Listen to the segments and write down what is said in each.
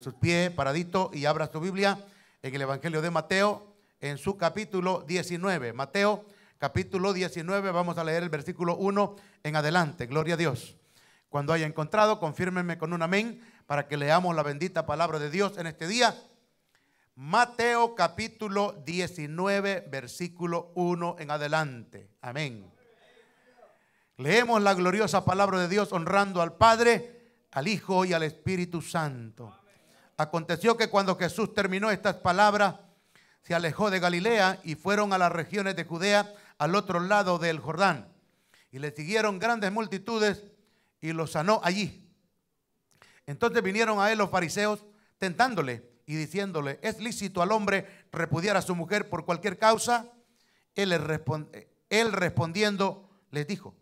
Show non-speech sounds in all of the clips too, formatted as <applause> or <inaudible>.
sus pies paradito y abra su Biblia en el Evangelio de Mateo, en su capítulo 19. Mateo, capítulo 19, vamos a leer el versículo 1 en adelante. Gloria a Dios. Cuando haya encontrado, confírmenme con un amén para que leamos la bendita palabra de Dios en este día. Mateo capítulo 19, versículo 1 en adelante. Amén. Leemos la gloriosa palabra de Dios honrando al Padre, al Hijo y al Espíritu Santo. Aconteció que cuando Jesús terminó estas palabras, se alejó de Galilea y fueron a las regiones de Judea al otro lado del Jordán. Y le siguieron grandes multitudes y lo sanó allí. Entonces vinieron a él los fariseos tentándole y diciéndole, ¿es lícito al hombre repudiar a su mujer por cualquier causa? Él, él respondiendo les dijo,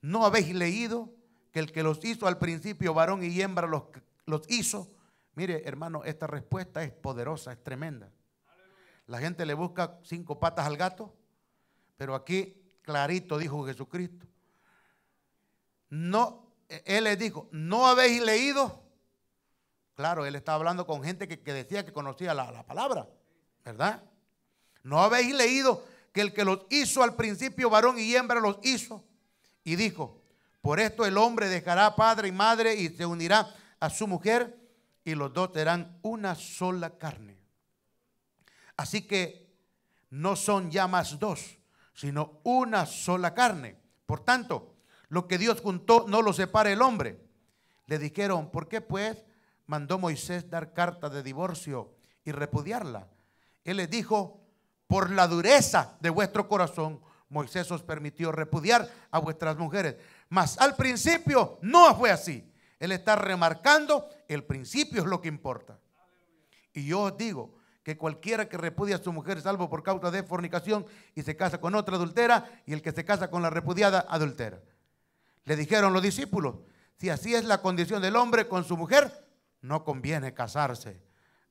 ¿no habéis leído que el que los hizo al principio varón y hembra los, los hizo? Mire, hermano, esta respuesta es poderosa, es tremenda. La gente le busca cinco patas al gato, pero aquí clarito dijo Jesucristo. No, él le dijo, ¿no habéis leído? Claro, él estaba hablando con gente que, decía que conocía la, la palabra, ¿verdad? ¿No habéis leído que el que los hizo al principio varón y hembra los hizo? Y dijo, por esto el hombre dejará padre y madre y se unirá a su mujer y los dos serán una sola carne. Así que no son ya más dos, sino una sola carne. Por tanto, lo que Dios juntó no lo separa el hombre. Le dijeron, ¿por qué pues mandó Moisés dar carta de divorcio y repudiarla? Él les dijo, por la dureza de vuestro corazón, Moisés os permitió repudiar a vuestras mujeres. Mas al principio no fue así. Él está remarcando el principio es lo que importa. Y yo os digo que cualquiera que repudia a su mujer, salvo por causa de fornicación, y se casa con otra adultera, y el que se casa con la repudiada, adultera. Le dijeron los discípulos, si así es la condición del hombre con su mujer, no conviene casarse.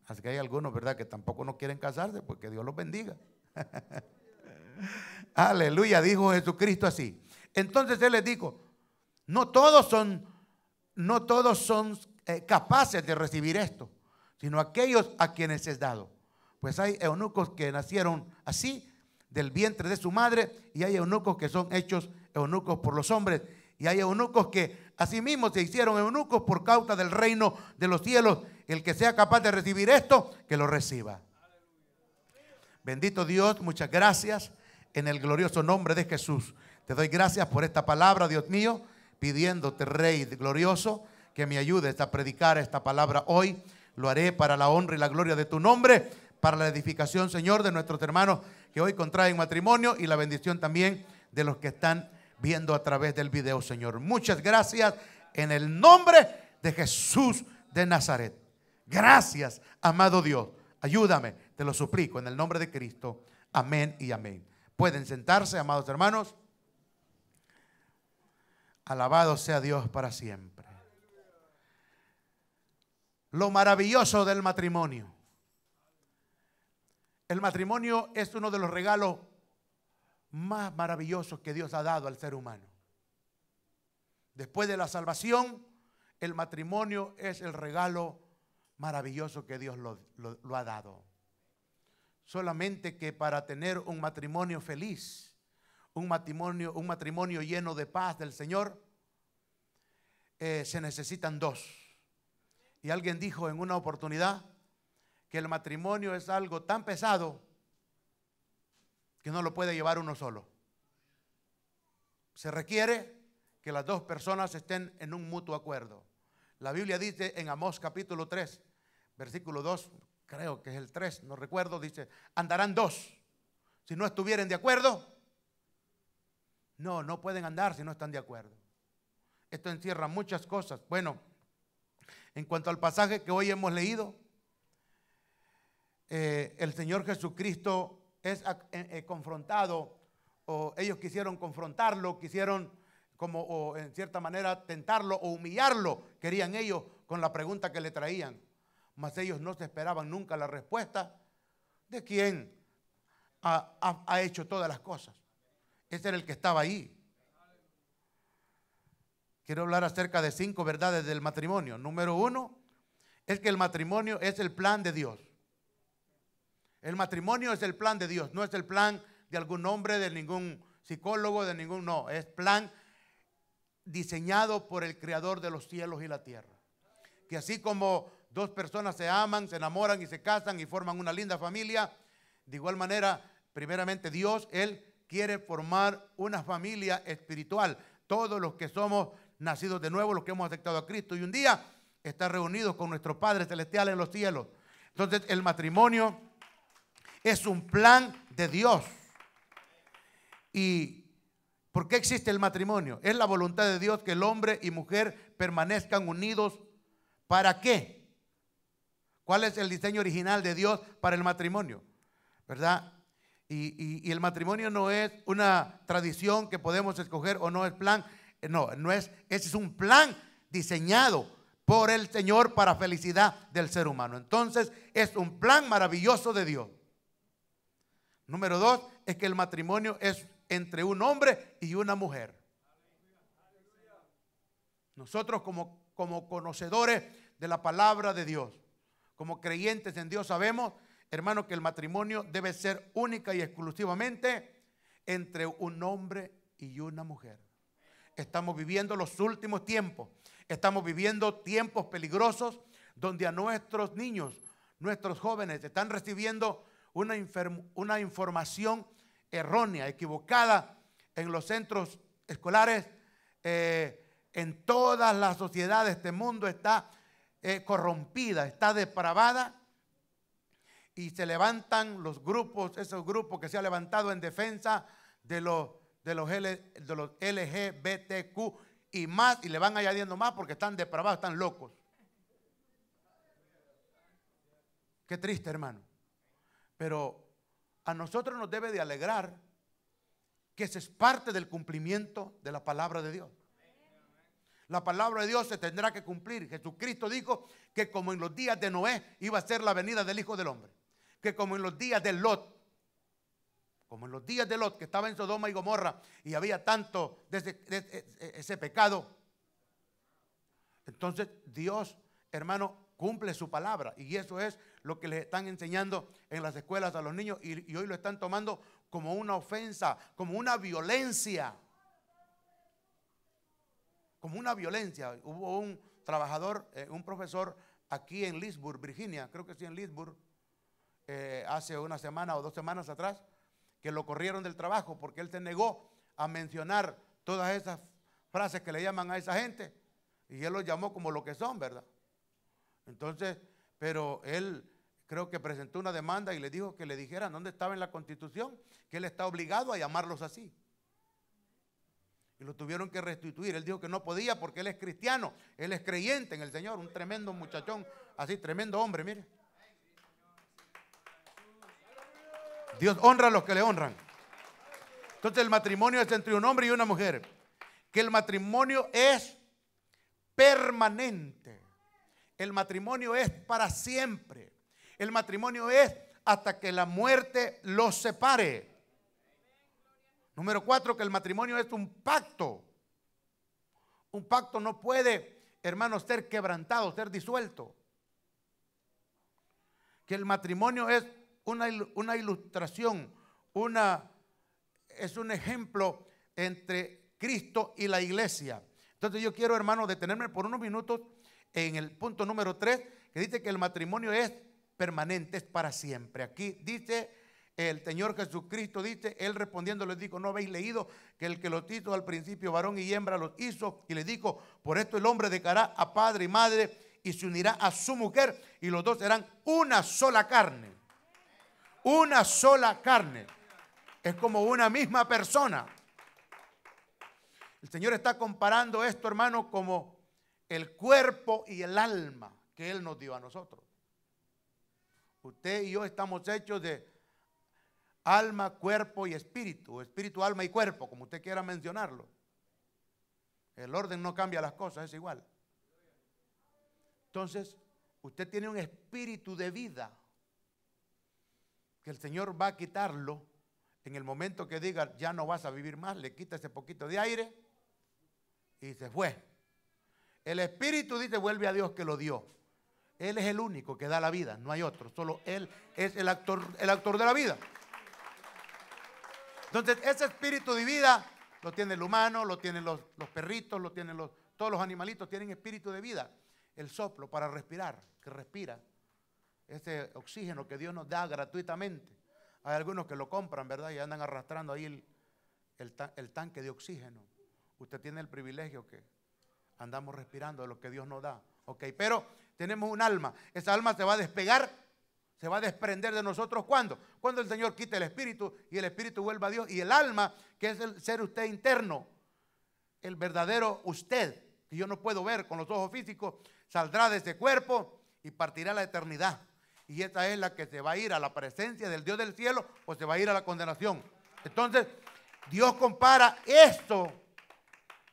Así que hay algunos, ¿verdad?, que tampoco no quieren casarse, pues que Dios los bendiga. <laughs> Aleluya, dijo Jesucristo así. Entonces él les dijo, no todos son, no todos son eh, capaces de recibir esto, sino aquellos a quienes es dado. Pues hay eunucos que nacieron así, del vientre de su madre, y hay eunucos que son hechos eunucos por los hombres, y hay eunucos que asimismo se hicieron eunucos por causa del reino de los cielos. El que sea capaz de recibir esto, que lo reciba. Bendito Dios, muchas gracias en el glorioso nombre de Jesús. Te doy gracias por esta palabra, Dios mío, pidiéndote, Rey glorioso, que me ayudes a predicar esta palabra hoy. Lo haré para la honra y la gloria de tu nombre, para la edificación, Señor, de nuestros hermanos que hoy contraen matrimonio y la bendición también de los que están viendo a través del video, Señor. Muchas gracias en el nombre de Jesús de Nazaret. Gracias, amado Dios. Ayúdame, te lo suplico, en el nombre de Cristo. Amén y amén. Pueden sentarse, amados hermanos. Alabado sea Dios para siempre lo maravilloso del matrimonio. El matrimonio es uno de los regalos más maravillosos que Dios ha dado al ser humano. Después de la salvación, el matrimonio es el regalo maravilloso que Dios lo, ha dado. Solamente que para tener un matrimonio feliz, un matrimonio, un matrimonio lleno de paz del Señor, eh, se necesitan dos y alguien dijo en una oportunidad que el matrimonio es algo tan pesado que no lo puede llevar uno solo. Se requiere que las dos personas estén en un mutuo acuerdo. La Biblia dice en Amós capítulo 3, versículo 2, creo que es el 3, no recuerdo, dice, andarán dos. Si no estuvieren de acuerdo, no, no pueden andar si no están de acuerdo. Esto encierra muchas cosas. Bueno, en cuanto al pasaje que hoy hemos leído, eh, el Señor Jesucristo es eh, eh, confrontado, o ellos quisieron confrontarlo, quisieron como en cierta manera tentarlo o humillarlo, querían ellos con la pregunta que le traían. Mas ellos no se esperaban nunca la respuesta de quien ha hecho todas las cosas. Ese era el que estaba ahí quiero hablar acerca de cinco verdades del matrimonio. Número uno es que el matrimonio es el plan de Dios. El matrimonio es el plan de Dios, no es el plan de algún hombre, de ningún psicólogo, de ningún, no, es plan diseñado por el creador de los cielos y la tierra. Que así como dos personas se aman, se enamoran y se casan y forman una linda familia, de igual manera, primeramente Dios, Él quiere formar una familia espiritual. Todos los que somos nacidos de nuevo, los que hemos aceptado a Cristo y un día está reunido con nuestro Padre Celestial en los cielos. Entonces el matrimonio es un plan de Dios. ¿Y por qué existe el matrimonio? Es la voluntad de Dios que el hombre y mujer permanezcan unidos. ¿Para qué? ¿Cuál es el diseño original de Dios para el matrimonio? ¿Verdad? y, el matrimonio no es una tradición que podemos escoger o no es plan, no, no es, ese es un plan diseñado por el Señor para felicidad del ser humano. Entonces es un plan maravilloso de Dios. Número dos es que el matrimonio es entre un hombre y una mujer. Nosotros como, como conocedores de la palabra de Dios, como creyentes en Dios, sabemos, hermano, que el matrimonio debe ser única y exclusivamente entre un hombre y una mujer estamos viviendo los últimos tiempos. Estamos viviendo tiempos peligrosos donde a nuestros niños, nuestros jóvenes, están recibiendo una, una información errónea, equivocada en los centros escolares. Eh, en todas las sociedades este mundo está eh, corrompida, está depravada. Y se levantan los grupos, esos grupos que se han levantado en defensa de los de los, de los LGBTQ y más, y le van añadiendo más porque están depravados, están locos. Qué triste, hermano. Pero a nosotros nos debe de alegrar que ese es parte del cumplimiento de la palabra de Dios. La palabra de Dios se tendrá que cumplir. Jesucristo dijo que como en los días de Noé iba a ser la venida del Hijo del Hombre, que como en los días de Lot como en los días de Lot, que estaba en Sodoma y Gomorra y había tanto desde, e, e, ese pecado. Entonces Dios, hermano, cumple su palabra y eso es lo que les están enseñando en las escuelas a los niños y, hoy lo están tomando como una ofensa, como una violencia. Como una violencia. Hubo un trabajador, eh, un profesor aquí en Lisburg, Virginia, creo que sí en Lisburg, eh, hace una semana o dos semanas atrás, que lo corrieron del trabajo porque él se negó a mencionar todas esas frases que le llaman a esa gente. Y él los llamó como lo que son, ¿verdad? Entonces, pero él creo que presentó una demanda y le dijo que le dijeran dónde estaba en la constitución, que él está obligado a llamarlos así. Y lo tuvieron que restituir. Él dijo que no podía porque él es cristiano, él es creyente en el Señor, un tremendo muchachón, así, tremendo hombre, mire. Dios honra a los que le honran. Entonces el matrimonio es entre un hombre y una mujer. Que el matrimonio es permanente. El matrimonio es para siempre. El matrimonio es hasta que la muerte los separe. Número cuatro, que el matrimonio es un pacto. Un pacto no puede, hermanos, ser quebrantado, ser disuelto. Que el matrimonio es una, ilustración, una, es un ejemplo entre Cristo y la iglesia. Entonces yo quiero, hermano, detenerme por unos minutos en el punto número 3, que dice que el matrimonio es permanente, es para siempre. Aquí dice el Señor Jesucristo, dice, él respondiendo les dijo, no habéis leído que el que los hizo al principio varón y hembra los hizo y le dijo, por esto el hombre dejará a padre y madre y se unirá a su mujer y los dos serán una sola carne una sola carne. Es como una misma persona. El Señor está comparando esto, hermano, como el cuerpo y el alma que Él nos dio a nosotros. Usted y yo estamos hechos de alma, cuerpo y espíritu, espíritu, alma y cuerpo, como usted quiera mencionarlo. El orden no cambia las cosas, es igual. Entonces, usted tiene un espíritu de vida que el Señor va a quitarlo en el momento que diga, ya no vas a vivir más, le quita ese poquito de aire y se fue. El Espíritu dice, vuelve a Dios que lo dio. Él es el único que da la vida, no hay otro, solo Él es el actor, el actor de la vida. Entonces, ese espíritu de vida lo tiene el humano, lo tienen los, los perritos, lo tienen los, todos los animalitos, tienen espíritu de vida. El soplo para respirar, que respira, este oxígeno que Dios nos da gratuitamente. Hay algunos que lo compran, ¿verdad? Y andan arrastrando ahí el, tanque de oxígeno. Usted tiene el privilegio que andamos respirando de lo que Dios nos da. Ok, pero tenemos un alma. Esa alma se va a despegar, se va a desprender de nosotros. ¿Cuándo? Cuando el Señor quite el espíritu y el espíritu vuelva a Dios. Y el alma, que es el ser usted interno, el verdadero usted, que yo no puedo ver con los ojos físicos, saldrá de este cuerpo y partirá a la eternidad y esta es la que se va a ir a la presencia del Dios del cielo o se va a ir a la condenación. Entonces, Dios compara esto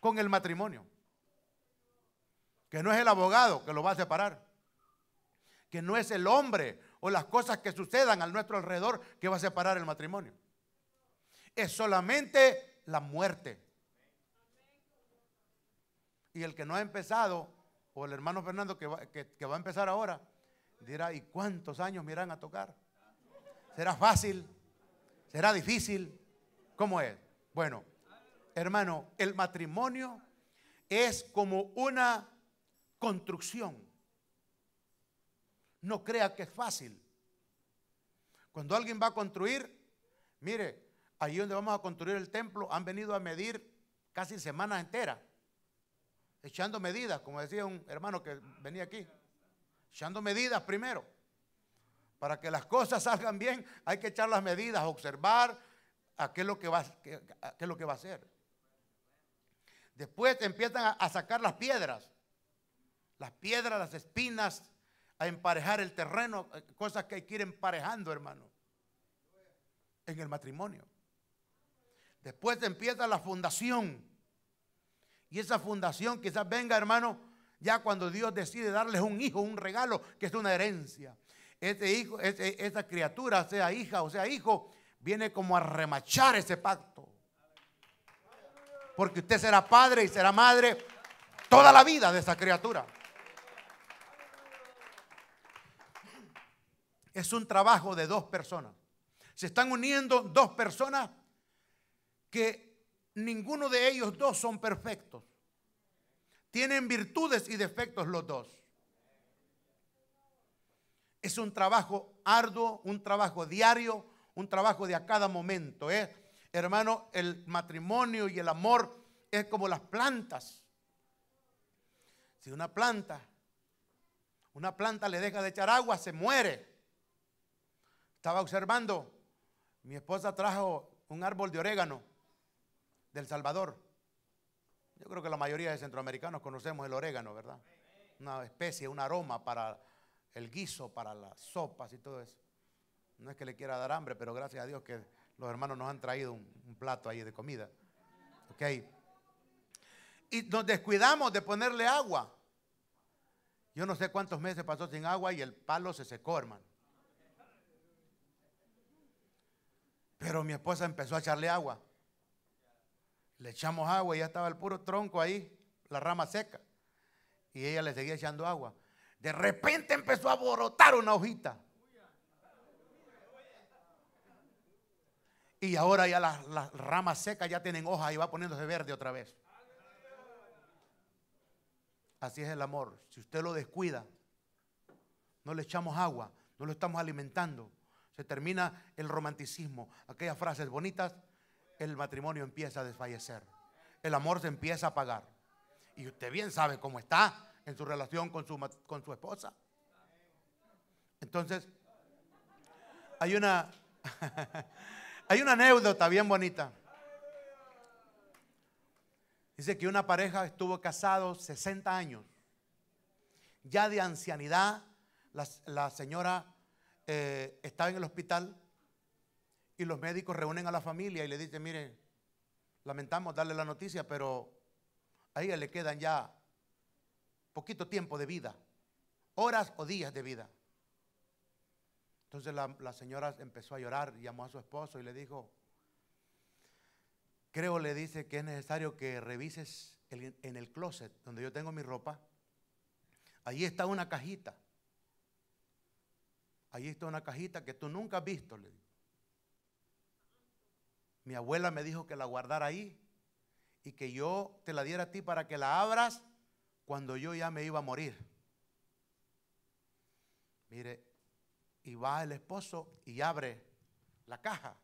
con el matrimonio, que no es el abogado que lo va a separar, que no es el hombre o las cosas que sucedan a nuestro alrededor que va a separar el matrimonio. Es solamente la muerte. Y el que no ha empezado, o el hermano Fernando que va, que va a empezar ahora, Dirá, ¿y cuántos años me irán a tocar? ¿Será fácil? ¿Será difícil? ¿Cómo es? Bueno, hermano, el matrimonio es como una construcción. No crea que es fácil. Cuando alguien va a construir, mire, ahí donde vamos a construir el templo han venido a medir casi semanas enteras, echando medidas, como decía un hermano que venía aquí echando medidas primero. Para que las cosas salgan bien, hay que echar las medidas, observar a qué es lo que va, a, lo que va a hacer. Después empiezan a, sacar las piedras, las piedras, las espinas, a emparejar el terreno, eh, cosas que hay que ir emparejando, hermano, en el matrimonio. Después empieza la fundación. Y esa fundación quizás venga, hermano, ya cuando Dios decide darles un hijo, un regalo, que es una herencia. Este hijo, esa este, criatura, sea hija o sea hijo, viene como a remachar ese pacto. Porque usted será padre y será madre toda la vida de esa criatura. Es un trabajo de dos personas. Se están uniendo dos personas que ninguno de ellos dos son perfectos. Tienen virtudes y defectos los dos. Es un trabajo arduo, un trabajo diario, un trabajo de a cada momento. ¿eh? Hermano, el matrimonio y el amor es como las plantas. Si una planta, una planta le deja de echar agua, se muere. Estaba observando, mi esposa trajo un árbol de orégano del Salvador. Yo creo que la mayoría de centroamericanos conocemos el orégano, ¿verdad? Una especie, un aroma para el guiso, para las sopas y todo eso. No es que le quiera dar hambre, pero gracias a Dios que los hermanos nos han traído un, plato ahí de comida. ¿Ok? Y nos descuidamos de ponerle agua. Yo no sé cuántos meses pasó sin agua y el palo se secó, hermano. Pero mi esposa empezó a echarle agua. Le echamos agua y ya estaba el puro tronco ahí, la rama seca. Y ella le seguía echando agua. De repente empezó a borotar una hojita. Y ahora ya las, las ramas secas ya tienen hojas y va poniéndose verde otra vez. Así es el amor. Si usted lo descuida, no le echamos agua, no lo estamos alimentando. Se termina el romanticismo. Aquellas frases bonitas el matrimonio empieza a desfallecer. El amor se empieza a apagar. Y usted bien sabe cómo está en su relación con su, con su esposa. Entonces, hay una, <laughs> hay una anécdota bien bonita. Dice que una pareja estuvo casado 60 años. Ya de ancianidad, la, señora eh, estaba en el hospital y los médicos reúnen a la familia y le dicen, mire, lamentamos darle la noticia, pero a ella le quedan ya poquito tiempo de vida, horas o días de vida. Entonces la, señora empezó a llorar, llamó a su esposo y le dijo, creo le dice que es necesario que revises en el closet donde yo tengo mi ropa. Allí está una cajita. Allí está una cajita que tú nunca has visto, le mi abuela me dijo que la guardara ahí y que yo te la diera a ti para que la abras cuando yo ya me iba a morir. Mire, y va el esposo y abre la caja.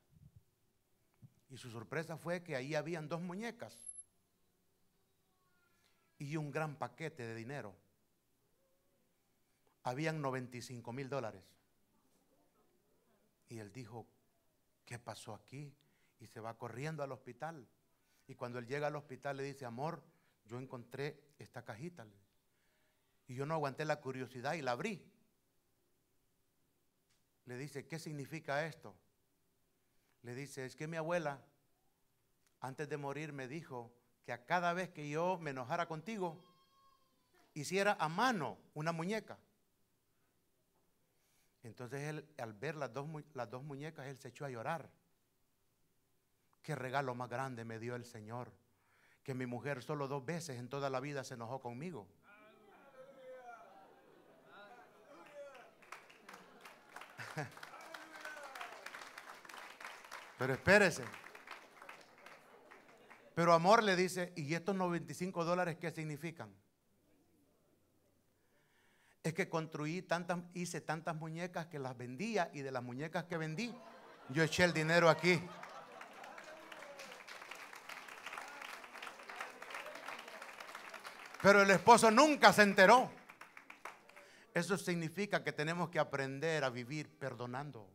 Y su sorpresa fue que ahí habían dos muñecas y un gran paquete de dinero. Habían 95 mil dólares. Y él dijo, ¿qué pasó aquí? y se va corriendo al hospital. Y cuando él llega al hospital le dice, amor, yo encontré esta cajita. Y yo no aguanté la curiosidad y la abrí. Le dice, ¿qué significa esto? Le dice, es que mi abuela, antes de morir, me dijo que a cada vez que yo me enojara contigo, hiciera a mano una muñeca. Entonces él, al ver las dos, las dos muñecas, él se echó a llorar. Qué regalo más grande me dio el Señor. Que mi mujer solo dos veces en toda la vida se enojó conmigo. <laughs> Pero espérese. Pero amor le dice, ¿y estos 95 dólares qué significan? Es que construí tantas, hice tantas muñecas que las vendía y de las muñecas que vendí, yo eché el dinero aquí. Pero el esposo nunca se enteró. Eso significa que tenemos que aprender a vivir perdonando.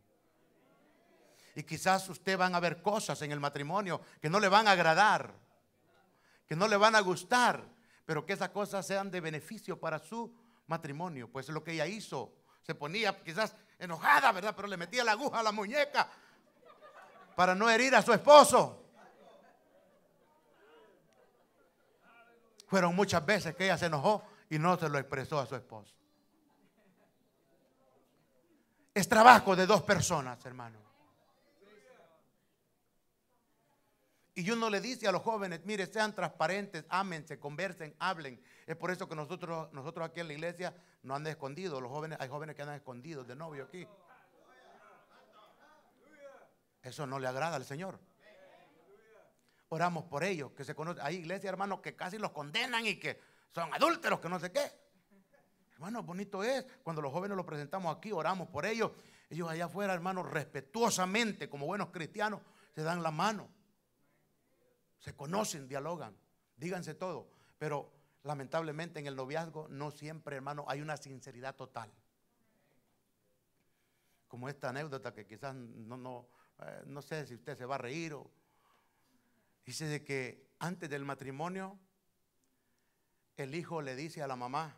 Y quizás usted van a ver cosas en el matrimonio que no le van a agradar, que no le van a gustar, pero que esas cosas sean de beneficio para su matrimonio. Pues lo que ella hizo, se ponía quizás enojada, ¿verdad? Pero le metía la aguja a la muñeca para no herir a su esposo. Fueron muchas veces que ella se enojó y no se lo expresó a su esposo. Es trabajo de dos personas, hermano. Y uno le dice a los jóvenes, mire, sean transparentes, ámense, conversen, hablen. Es por eso que nosotros, nosotros aquí en la iglesia no han escondidos. Los jóvenes, hay jóvenes que andan escondidos de novio aquí. Eso no le agrada al Señor oramos por ellos, que se conoce Hay iglesias, hermanos, que casi los condenan y que son adúlteros, que no sé qué. Hermano, bonito es cuando los jóvenes los presentamos aquí, oramos por ellos. Ellos allá afuera, hermano, respetuosamente, como buenos cristianos, se dan la mano. Se conocen, dialogan, díganse todo. Pero lamentablemente en el noviazgo no siempre, hermano, hay una sinceridad total. Como esta anécdota que quizás no, no eh, sé si usted se va a reír o Dice de que antes del matrimonio, el hijo le dice a la mamá,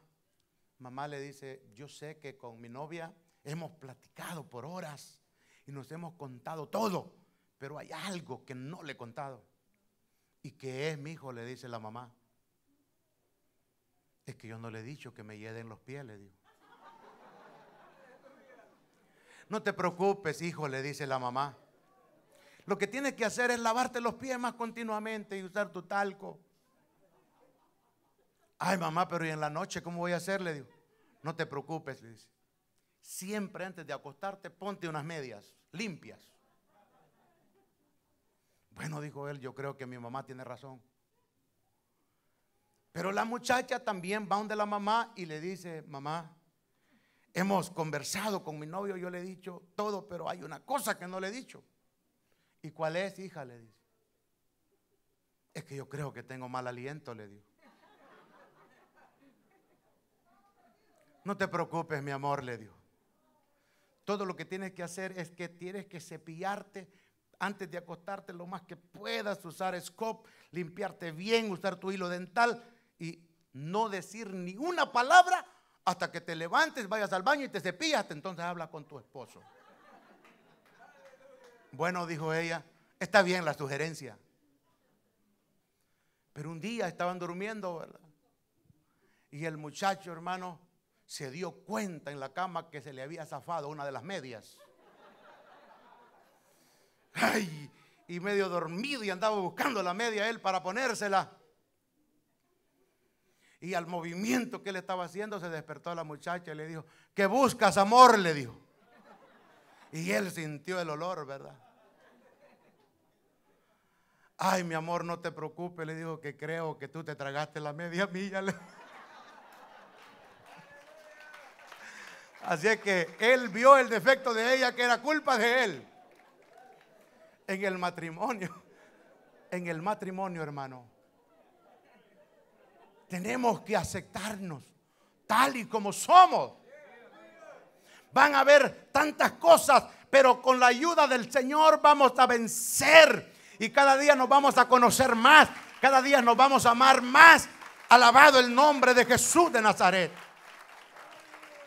mamá le dice, yo sé que con mi novia hemos platicado por horas y nos hemos contado todo, pero hay algo que no le he contado. ¿Y que es mi hijo? Le dice la mamá. Es que yo no le he dicho que me lleven los pies, le digo. No te preocupes, hijo, le dice la mamá. Lo que tienes que hacer es lavarte los pies más continuamente y usar tu talco. Ay, mamá, pero ¿y en la noche cómo voy a hacer? Le digo, no te preocupes, le dice. Siempre antes de acostarte, ponte unas medias limpias. Bueno, dijo él, yo creo que mi mamá tiene razón. Pero la muchacha también va donde la mamá y le dice, mamá, hemos conversado con mi novio, yo le he dicho todo, pero hay una cosa que no le he dicho. ¿Y cuál es, hija? Le dice. Es que yo creo que tengo mal aliento, le dijo. No te preocupes, mi amor, le dijo. Todo lo que tienes que hacer es que tienes que cepillarte antes de acostarte lo más que puedas, usar scope, limpiarte bien, usar tu hilo dental y no decir ni una palabra hasta que te levantes, vayas al baño y te cepillas. Entonces habla con tu esposo. Bueno, dijo ella, está bien la sugerencia. Pero un día estaban durmiendo, ¿verdad? Y el muchacho, hermano, se dio cuenta en la cama que se le había zafado una de las medias. Ay, y medio dormido y andaba buscando la media él para ponérsela. Y al movimiento que él estaba haciendo se despertó la muchacha y le dijo, ¿qué buscas, amor? Le dijo. Y él sintió el olor, ¿verdad? Ay, mi amor, no te preocupes. Le digo que creo que tú te tragaste la media milla. Así es que él vio el defecto de ella que era culpa de él. En el matrimonio, en el matrimonio, hermano, tenemos que aceptarnos tal y como somos. Van a haber tantas cosas, pero con la ayuda del Señor vamos a vencer y cada día nos vamos a conocer más. Cada día nos vamos a amar más. Alabado el nombre de Jesús de Nazaret.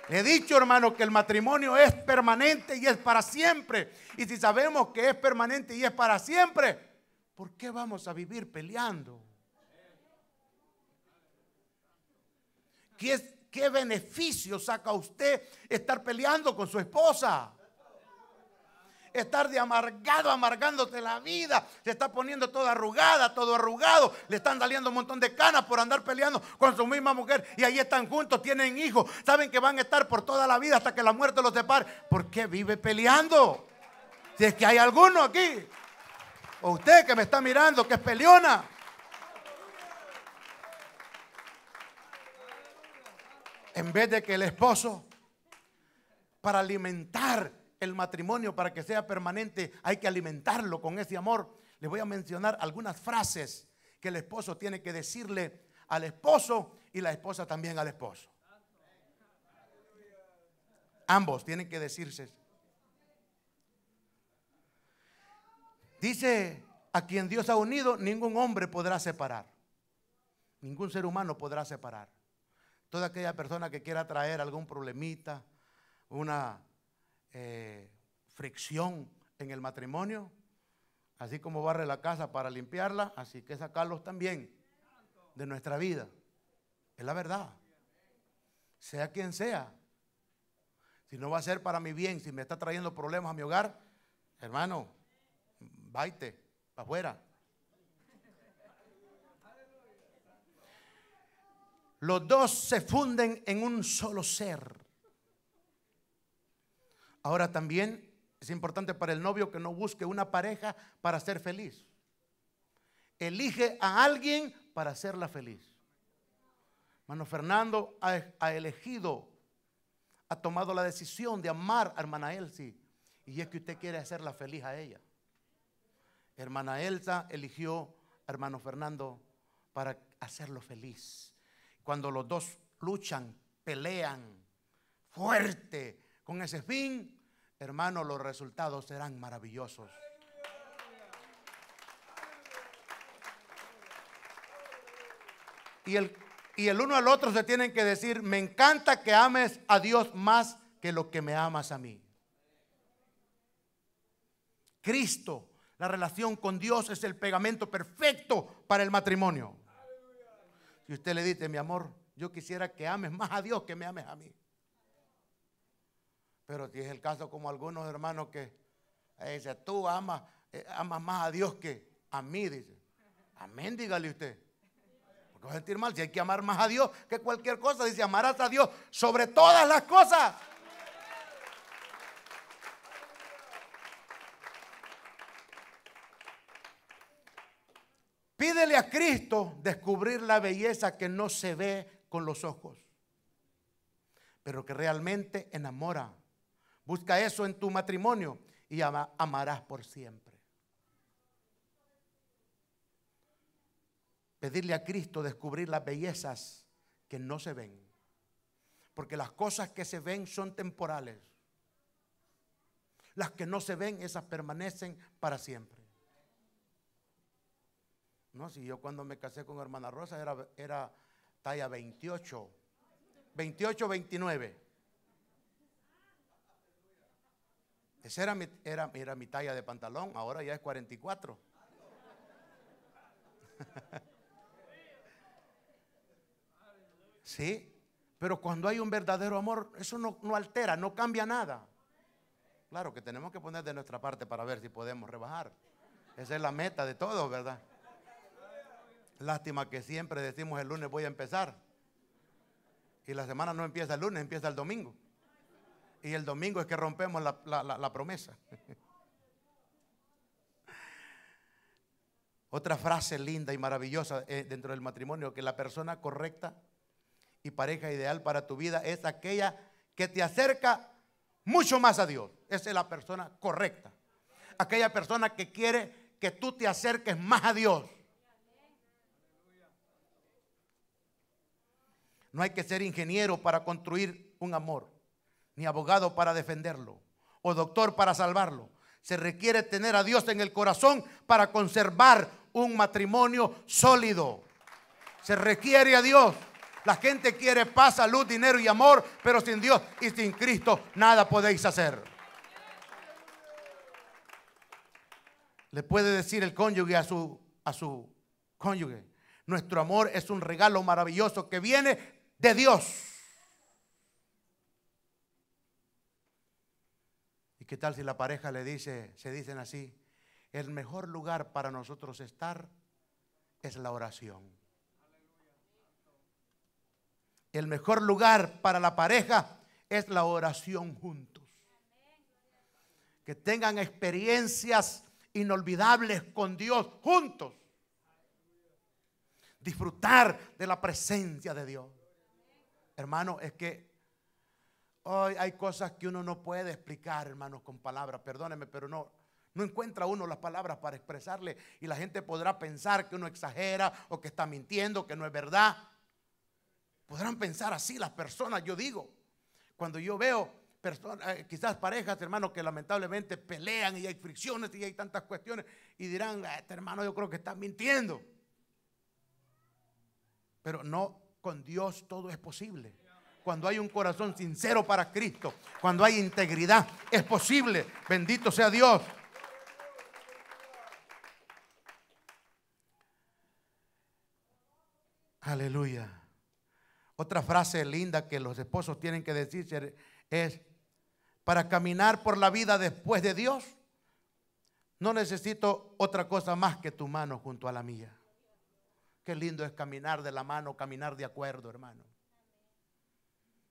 he dicho, hermano, que el matrimonio es permanente y es para siempre. Y si sabemos que es permanente y es para siempre, ¿por qué vamos a vivir peleando? ¿Qué, qué beneficio saca usted estar peleando con su esposa? estar de amargado, Amargándose la vida. Se está poniendo toda arrugada, todo arrugado. Le están saliendo un montón de canas por andar peleando con su misma mujer. Y ahí están juntos, tienen hijos. Saben que van a estar por toda la vida hasta que la muerte los separe. ¿Por qué vive peleando? Si es que hay alguno aquí. O usted que me está mirando, que es peleona. En vez de que el esposo, para alimentar el matrimonio para que sea permanente, hay que alimentarlo con ese amor. Les voy a mencionar algunas frases que el esposo tiene que decirle al esposo y la esposa también al esposo. Ambos tienen que decirse. Dice, a quien Dios ha unido, ningún hombre podrá separar. Ningún ser humano podrá separar. Toda aquella persona que quiera traer algún problemita, una eh, fricción en el matrimonio, así como barre la casa para limpiarla, así que sacarlos también de nuestra vida. Es la verdad. Sea quien sea. Si no va a ser para mi bien, si me está trayendo problemas a mi hogar, hermano, vaite, para afuera. Los dos se funden en un solo ser. Ahora también es importante para el novio que no busque una pareja para ser feliz. Elige a alguien para hacerla feliz. Hermano Fernando ha, elegido, ha tomado la decisión de amar a hermana Elsie. Y es que usted quiere hacerla feliz a ella. Hermana Elsa eligió a hermano Fernando para hacerlo feliz. Cuando los dos luchan, pelean fuerte, con ese fin, hermano, los resultados serán maravillosos. Y el, y el uno al otro se tienen que decir, me encanta que ames a Dios más que lo que me amas a mí. Cristo, la relación con Dios es el pegamento perfecto para el matrimonio. Si usted le dice, mi amor, yo quisiera que ames más a Dios que me ames a mí. Pero si es el caso como algunos hermanos que eh, tú amas, eh, amas más a Dios que a mí, dice. Amén, dígale usted. Porque va a sentir mal si hay que amar más a Dios que cualquier cosa. Dice, amarás a Dios sobre todas las cosas. Pídele a Cristo descubrir la belleza que no se ve con los ojos, pero que realmente enamora. Busca eso en tu matrimonio y amarás por siempre. Pedirle a Cristo descubrir las bellezas que no se ven. Porque las cosas que se ven son temporales. Las que no se ven, esas permanecen para siempre. No, si yo cuando me casé con hermana Rosa era, era talla 28, 28, 29. Esa era mi, mi talla de pantalón, ahora ya es 44. ¿Sí? Pero cuando hay un verdadero amor, eso no, no, altera, no cambia nada. Claro que tenemos que poner de nuestra parte para ver si podemos rebajar. Esa es la meta de todo, ¿verdad? Lástima que siempre decimos el lunes voy a empezar. Y la semana no empieza el lunes, empieza el domingo y el domingo es que rompemos la, promesa. <laughs> Otra frase linda y maravillosa eh, dentro del matrimonio, que la persona correcta y pareja ideal para tu vida es aquella que te acerca mucho más a Dios. Esa es la persona correcta. Aquella persona que quiere que tú te acerques más a Dios. No hay que ser ingeniero para construir un amor ni abogado para defenderlo, o doctor para salvarlo. Se requiere tener a Dios en el corazón para conservar un matrimonio sólido. Se requiere a Dios. La gente quiere paz, salud, dinero y amor, pero sin Dios y sin Cristo nada podéis hacer. Le puede decir el cónyuge a su, a su cónyuge, nuestro amor es un regalo maravilloso que viene de Dios. qué tal si la pareja le dice, se dicen así, el mejor lugar para nosotros estar es la oración. El mejor lugar para la pareja es la oración juntos. Que tengan experiencias inolvidables con Dios juntos. Disfrutar de la presencia de Dios. Hermano, es que hay cosas que uno no puede explicar, hermanos, con palabras. Perdóneme, pero no, no encuentra uno las palabras para expresarle y la gente podrá pensar que uno exagera o que está mintiendo, que no es verdad. Podrán pensar así las personas, yo digo. Cuando yo veo personas, eh, quizás parejas, hermanos, que lamentablemente pelean y hay fricciones y hay tantas cuestiones y dirán, ah, este hermano yo creo que está mintiendo. Pero no, con Dios todo es posible cuando hay un corazón sincero para Cristo, cuando hay integridad, es posible. Bendito sea Dios. Aleluya. Otra frase linda que los esposos tienen que decir es, para caminar por la vida después de Dios, no necesito otra cosa más que tu mano junto a la mía. Qué lindo es caminar de la mano, caminar de acuerdo, hermano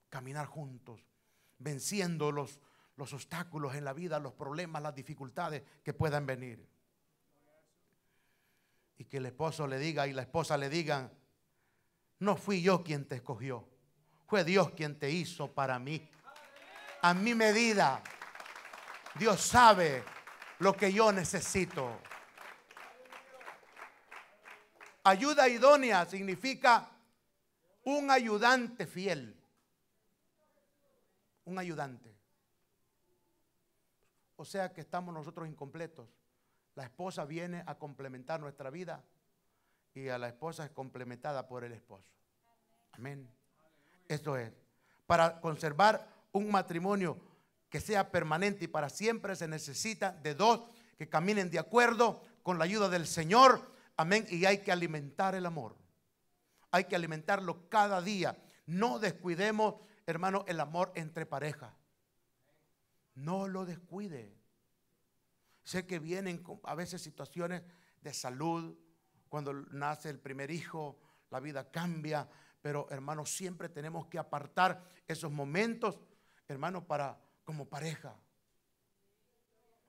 caminar juntos, venciendo los, los obstáculos en la vida, los problemas, las dificultades que puedan venir. Y que el esposo le diga y la esposa le digan, no fui yo quien te escogió, fue Dios quien te hizo para mí. A mi medida, Dios sabe lo que yo necesito. Ayuda idónea significa un ayudante fiel un ayudante. O sea que estamos nosotros incompletos. La esposa viene a complementar nuestra vida y a la esposa es complementada por el esposo. Amén. Esto es. Para conservar un matrimonio que sea permanente y para siempre se necesita de dos que caminen de acuerdo con la ayuda del Señor. Amén. Y hay que alimentar el amor. Hay que alimentarlo cada día. No descuidemos hermano, el amor entre pareja. No lo descuide. Sé que vienen a veces situaciones de salud, cuando nace el primer hijo, la vida cambia, pero hermano, siempre tenemos que apartar esos momentos, hermano, para como pareja.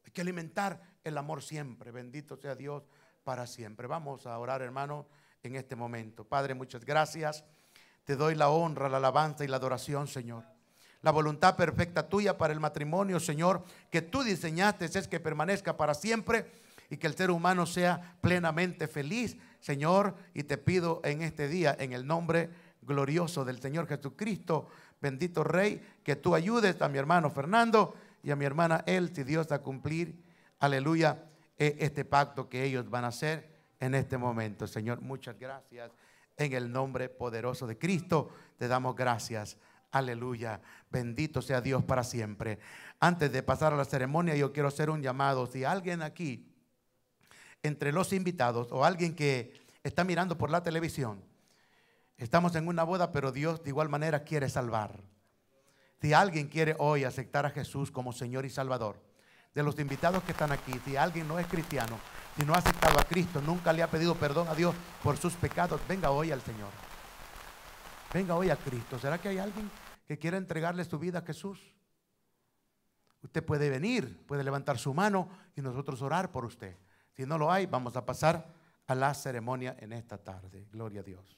Hay que alimentar el amor siempre, bendito sea Dios para siempre. Vamos a orar, hermano, en este momento. Padre, muchas gracias. Te doy la honra, la alabanza y la adoración, Señor. La voluntad perfecta tuya para el matrimonio, Señor, que tú diseñaste es que permanezca para siempre y que el ser humano sea plenamente feliz, Señor. Y te pido en este día, en el nombre glorioso del Señor Jesucristo, bendito Rey, que tú ayudes a mi hermano Fernando y a mi hermana Elsie, Dios, a cumplir, aleluya, e, este pacto que ellos van a hacer en este momento. Señor, muchas gracias. En el nombre poderoso de Cristo te damos gracias. Aleluya. Bendito sea Dios para siempre. Antes de pasar a la ceremonia, yo quiero hacer un llamado. Si alguien aquí, entre los invitados, o alguien que está mirando por la televisión, estamos en una boda, pero Dios de igual manera quiere salvar. Si alguien quiere hoy aceptar a Jesús como Señor y Salvador, de los invitados que están aquí, si alguien no es cristiano, si no ha aceptado a Cristo, nunca le ha pedido perdón a Dios por sus pecados, venga hoy al Señor. Venga hoy a Cristo. ¿Será que hay alguien que quiera entregarle su vida a Jesús? Usted puede venir, puede levantar su mano y nosotros orar por usted. Si no lo hay, vamos a pasar a la ceremonia en esta tarde. Gloria a Dios.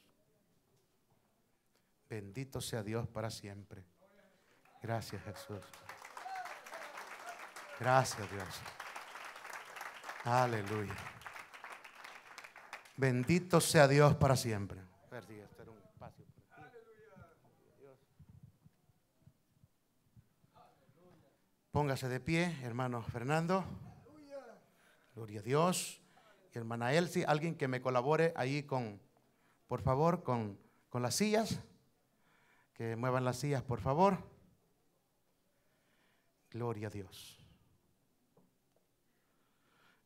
Bendito sea Dios para siempre. Gracias Jesús. Gracias Dios. Aleluya. Bendito sea Dios para siempre. Este Póngase de pie, hermano Fernando. Gloria a Dios. hermana Elsie, alguien que me colabore ahí con, por favor, con las sillas. Que muevan las sillas, por favor. Gloria a Dios.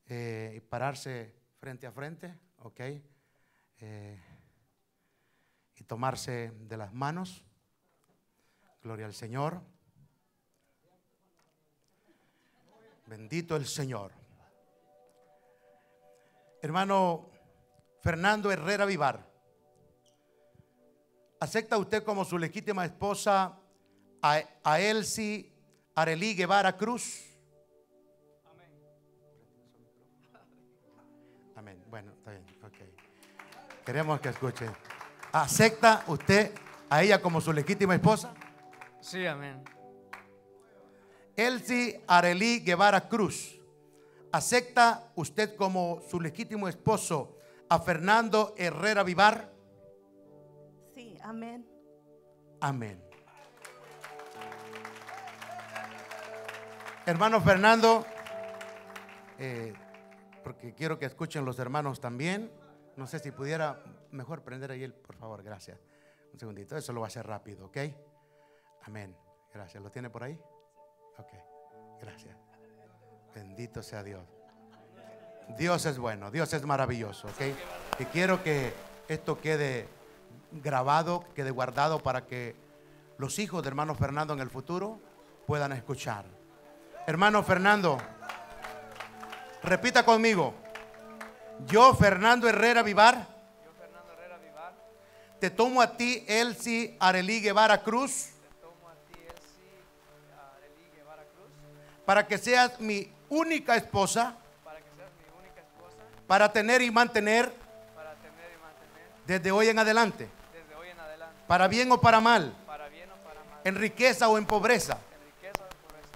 Eh, y pararse frente a frente, ¿ok? Eh, y tomarse de las manos. Gloria al Señor. Bendito el Señor. Hermano Fernando Herrera Vivar, ¿acepta usted como su legítima esposa a, a Elsie Arelí Guevara Cruz? Bueno, está bien, ok. Queremos que escuche. ¿Acepta usted a ella como su legítima esposa? Sí, amén. Elsie Arelí Guevara Cruz. ¿Acepta usted como su legítimo esposo a Fernando Herrera Vivar? Sí, amén. Amén. Hermano Fernando, eh, porque quiero que escuchen los hermanos también. No sé si pudiera mejor prender ahí el, por favor, gracias. Un segundito, eso lo va a hacer rápido, ¿ok? Amén. Gracias. ¿Lo tiene por ahí? Ok, gracias. Bendito sea Dios. Dios es bueno, Dios es maravilloso, ¿ok? Y quiero que esto quede grabado, quede guardado para que los hijos de hermano Fernando en el futuro puedan escuchar. Hermano Fernando. Repita conmigo. Yo, Fernando Herrera Vivar. Yo, Fernando Herrera Vivar. Te tomo a ti, Elsie Arelí Guevara Cruz. Te tomo a ti, Cruz. Para que seas mi única esposa. Para que seas mi única esposa. Para tener y mantener. Para tener y mantener. Desde hoy en adelante. Desde hoy en adelante. Para bien o para mal. Para bien o para mal. En riqueza o en pobreza. En riqueza o en pobreza.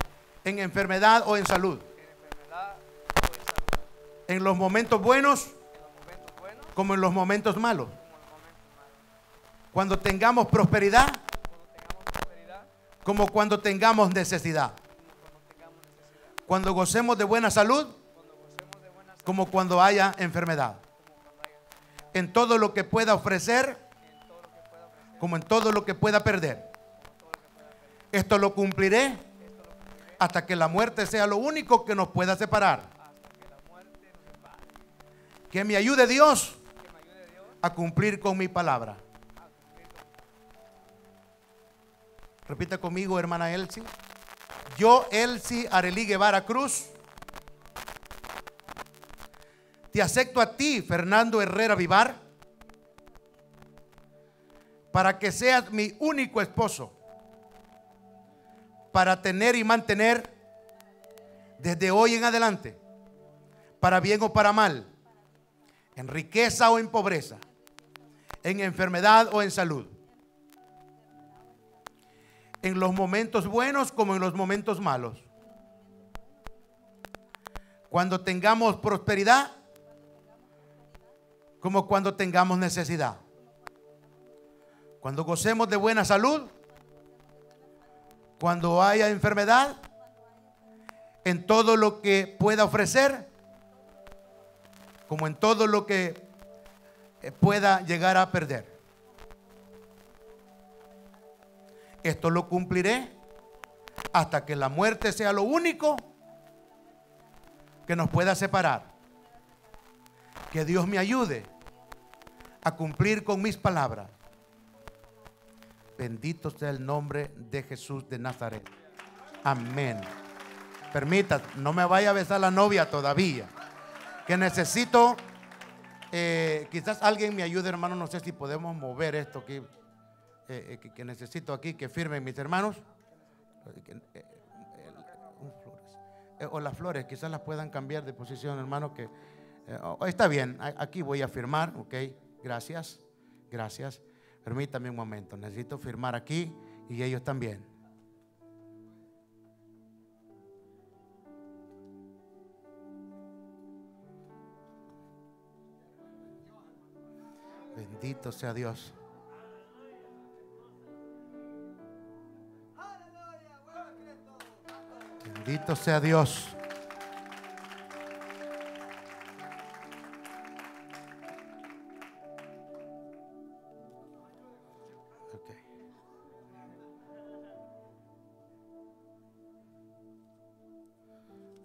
En enfermedad o en salud en los momentos buenos como en los momentos malos. Cuando tengamos prosperidad como cuando tengamos necesidad. Cuando gocemos de buena salud como cuando haya enfermedad. En todo lo que pueda ofrecer como en todo lo que pueda perder. Esto lo cumpliré hasta que la muerte sea lo único que nos pueda separar que me ayude Dios a cumplir con mi palabra. Repita conmigo, hermana Elsie. Yo, Elsie Arelí Guevara Cruz, te acepto a ti, Fernando Herrera Vivar, para que seas mi único esposo, para tener y mantener desde hoy en adelante, para bien o para mal, en riqueza o en pobreza, en enfermedad o en salud, en los momentos buenos como en los momentos malos. Cuando tengamos prosperidad como cuando tengamos necesidad. Cuando gocemos de buena salud, cuando haya enfermedad, en todo lo que pueda ofrecer, como en todo lo que eh, pueda llegar a perder. Esto lo cumpliré hasta que la muerte sea lo único que nos pueda separar. Que Dios me ayude a cumplir con mis palabras. Bendito sea el nombre de Jesús de Nazaret. Amén. Permita, no me vaya a besar la novia todavía que necesito, eh, quizás alguien me ayude, hermano, no sé si podemos mover esto aquí, eh, eh, que, necesito aquí, que firmen mis hermanos. O las flores, quizás las puedan cambiar de posición, hermano, que oh, está bien, aquí voy a firmar, ok, gracias, gracias. Permítame un momento, necesito firmar aquí y ellos también. Bendito sea Dios. Bendito sea Dios.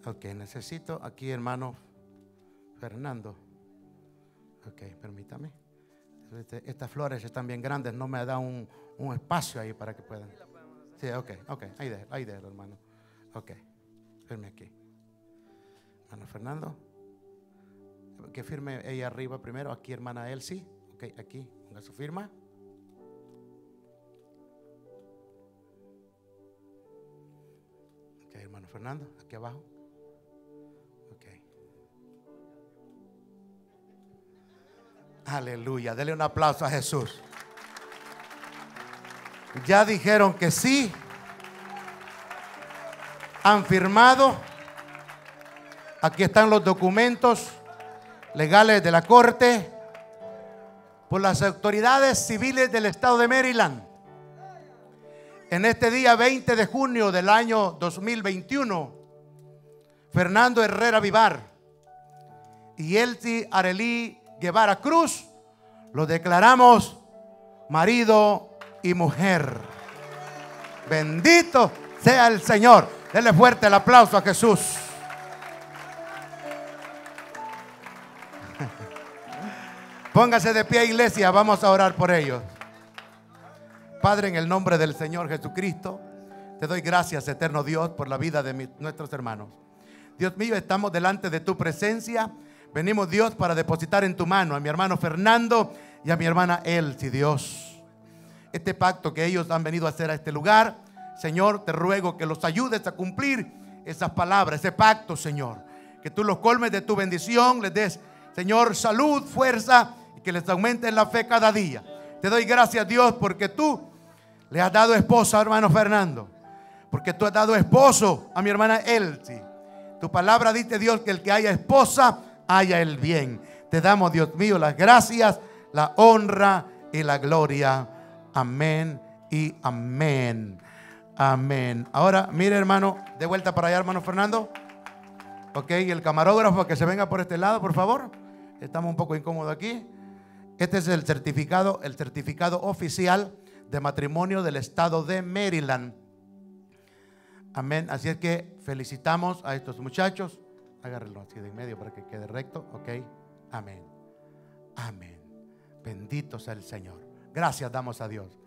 Ok, necesito aquí, hermano Fernando. Ok, permítame. Este, estas flores están bien grandes, no me da un, un espacio ahí para que puedan. Sí, ok, ok, ahí de, ahí de, hermano. Ok, firme aquí. Hermano Fernando, que firme ella arriba primero, aquí hermana Elsie, ok, aquí, ponga su firma. Ok, hermano Fernando, aquí abajo. Aleluya. Dele un aplauso a Jesús. Ya dijeron que sí. Han firmado. Aquí están los documentos legales de la corte por las autoridades civiles del estado de Maryland. En este día 20 de junio del año 2021, Fernando Herrera Vivar y Elsie Arelí llevar a Cruz, lo declaramos marido y mujer. Bendito sea el Señor. denle fuerte el aplauso a Jesús. <laughs> Póngase de pie, iglesia. Vamos a orar por ellos. Padre, en el nombre del Señor Jesucristo, te doy gracias, eterno Dios, por la vida de nuestros hermanos. Dios mío, estamos delante de tu presencia Venimos, Dios, para depositar en tu mano a mi hermano Fernando y a mi hermana Elsie, Dios. Este pacto que ellos han venido a hacer a este lugar, Señor, te ruego que los ayudes a cumplir esas palabras, ese pacto, Señor. Que tú los colmes de tu bendición, les des, Señor, salud, fuerza y que les aumentes la fe cada día. Te doy gracias, Dios, porque tú le has dado esposa, hermano Fernando. Porque tú has dado esposo a mi hermana Elsie. Tu palabra dice, Dios, que el que haya esposa, haya el bien. Te damos, Dios mío, las gracias, la honra y la gloria. Amén y amén. Amén. Ahora, mire, hermano, de vuelta para allá, hermano Fernando. Ok, el camarógrafo que se venga por este lado, por favor. Estamos un poco incómodos aquí. Este es el certificado, el certificado oficial de matrimonio del estado de Maryland. Amén. Así es que felicitamos a estos muchachos. Agárrelo así de en medio para que quede recto. Ok. Amén. Amén. Bendito sea el Señor. Gracias damos a Dios.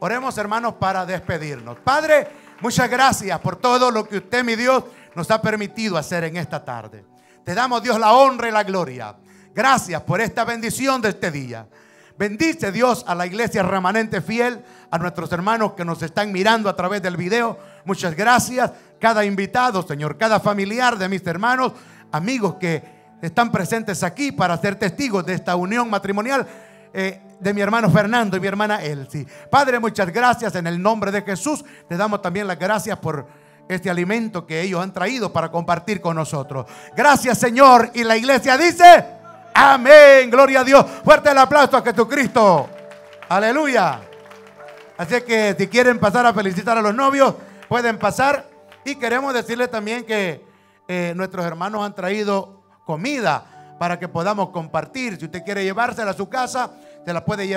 Oremos hermanos para despedirnos. Padre, muchas gracias por todo lo que usted, mi Dios, nos ha permitido hacer en esta tarde. Te damos Dios la honra y la gloria. Gracias por esta bendición de este día. Bendice Dios a la iglesia remanente fiel, a nuestros hermanos que nos están mirando a través del video. Muchas gracias cada invitado, Señor, cada familiar de mis hermanos, amigos que están presentes aquí para ser testigos de esta unión matrimonial. Eh, de mi hermano Fernando y mi hermana Elsie. Padre, muchas gracias en el nombre de Jesús. Te damos también las gracias por este alimento que ellos han traído para compartir con nosotros. Gracias, Señor. Y la iglesia dice, amén, gloria a Dios. Fuerte el aplauso a Jesucristo. Aleluya. Así que si quieren pasar a felicitar a los novios, pueden pasar. Y queremos decirle también que eh, nuestros hermanos han traído comida para que podamos compartir. Si usted quiere llevársela a su casa, se la puede llevar.